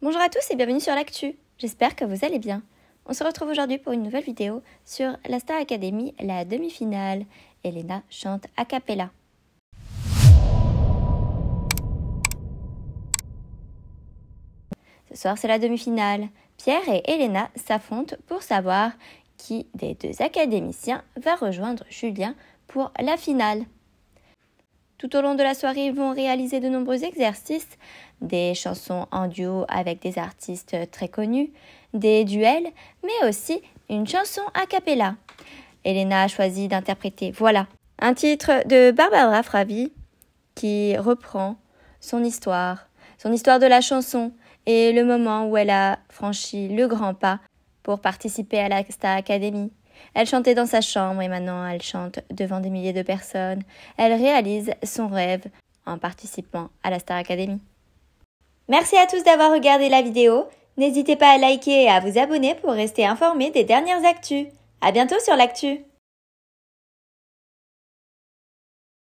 Bonjour à tous et bienvenue sur l'actu. J'espère que vous allez bien. On se retrouve aujourd'hui pour une nouvelle vidéo sur la Star Academy, la demi-finale. Elena chante a cappella. Ce soir, c'est la demi-finale. Pierre et Elena s'affrontent pour savoir qui des deux académiciens va rejoindre Julien pour la finale. Tout au long de la soirée, ils vont réaliser de nombreux exercices, des chansons en duo avec des artistes très connus, des duels, mais aussi une chanson a cappella. Elena a choisi d'interpréter Voilà, un titre de Barbara Fravi qui reprend son histoire, son histoire de la chanson et le moment où elle a franchi le grand pas pour participer à la Academy. Elle chantait dans sa chambre et maintenant elle chante devant des milliers de personnes. Elle réalise son rêve en participant à la Star Academy. Merci à tous d'avoir regardé la vidéo. N'hésitez pas à liker et à vous abonner pour rester informé des dernières actus. À bientôt sur l'actu!